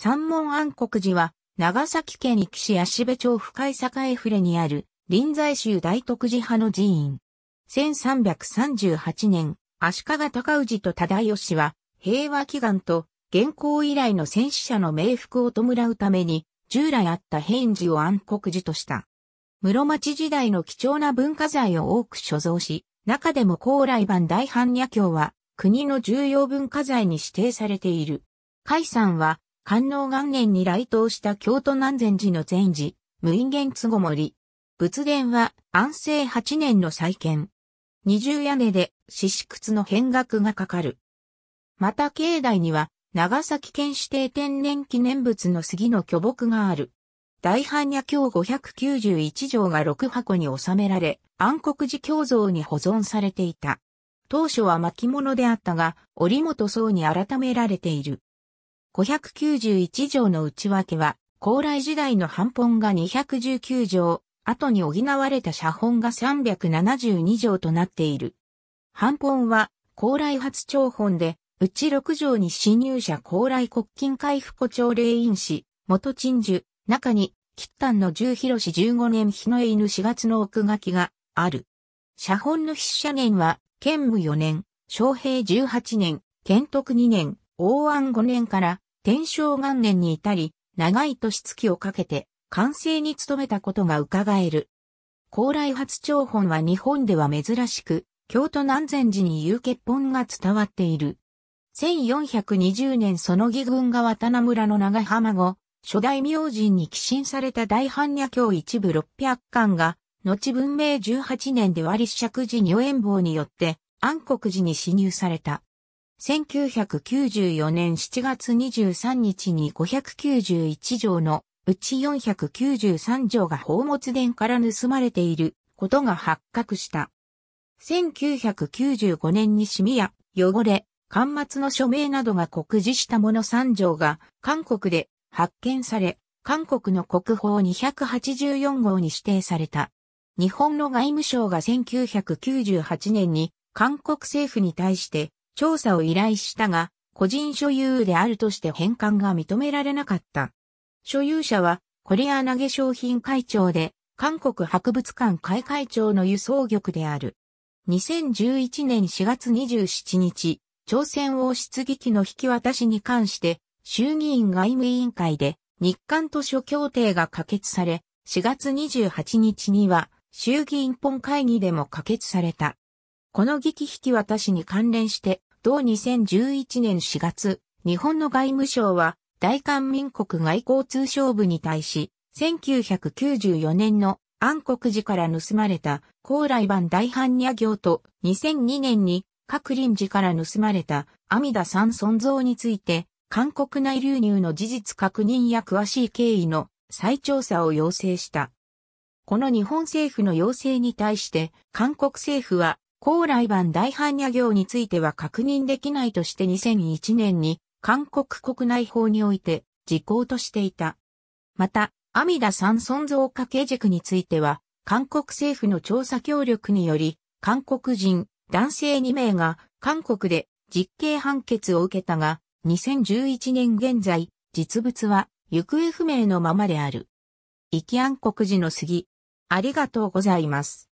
三門安国寺は、長崎県壱岐市足部町深い栄れにある、臨済州大徳寺派の寺院。1338年、足利高氏と忠義は、平和祈願と、現行以来の戦死者の冥福を弔うために、従来あった変寺を暗黒寺とした。室町時代の貴重な文化財を多く所蔵し、中でも高麗版大般若経は、国の重要文化財に指定されている。海山は、観音元年に来島した京都南禅寺の禅寺、無因元都ごもり。仏殿は安政8年の再建。二重屋根で四死窟の変額がかかる。また境内には長崎県指定天然記念物の杉の巨木がある。大般若経591条が6箱に収められ、暗黒寺経像に保存されていた。当初は巻物であったが、折本僧に改められている。591条の内訳は、高麗時代の版本が219条、後に補われた写本が372条となっている。版本は、高麗初長本で、うち6条に侵入者高麗国金回復長霊院士、元鎮守、中に、吉丹の十広氏15年日の犬4月の奥書きがある。写本の筆者年は、建武4年、昌平18年、建徳2年、応安5年から、天正元年に至り、長い年月をかけて完成に努めたことが伺える。高麗初長本は日本では珍しく、京都南禅寺に有欠本が伝わっている。1420年その義軍が渡名村の長浜後、初代明神に寄進された大般若経一部六百巻が、後文明18年で割尺寺如円坊によって暗黒寺に侵入された。1994年7月23日に591条のうち493条が宝物殿から盗まれていることが発覚した。1995年にシミや汚れ、端末の署名などが告示したもの3条が韓国で発見され、韓国の国宝284号に指定された。日本の外務省が1998年に韓国政府に対して調査を依頼したが、個人所有であるとして返還が認められなかった。所有者は、コリア投げ商品会長で、韓国博物館会会長の輸送局である。2011年4月27日、朝鮮王室議の引き渡しに関して、衆議院外務委員会で日韓図書協定が可決され、4月28日には衆議院本会議でも可決された。この議引き渡しに関連して、同2011年4月、日本の外務省は、大韓民国外交通商部に対し、1994年の暗黒寺から盗まれた高麗版大般若行と2002年に各林寺から盗まれた阿弥陀三尊像について、韓国内流入の事実確認や詳しい経緯の再調査を要請した。この日本政府の要請に対して、韓国政府は高麗版大般若行については確認できないとして2001年に韓国国内法において時効としていた。また、阿弥陀三尊像家計塾については、韓国政府の調査協力により、韓国人、男性2名が韓国で実刑判決を受けたが、2011年現在、実物は行方不明のままである。イキアン国寺の杉。ありがとうございます。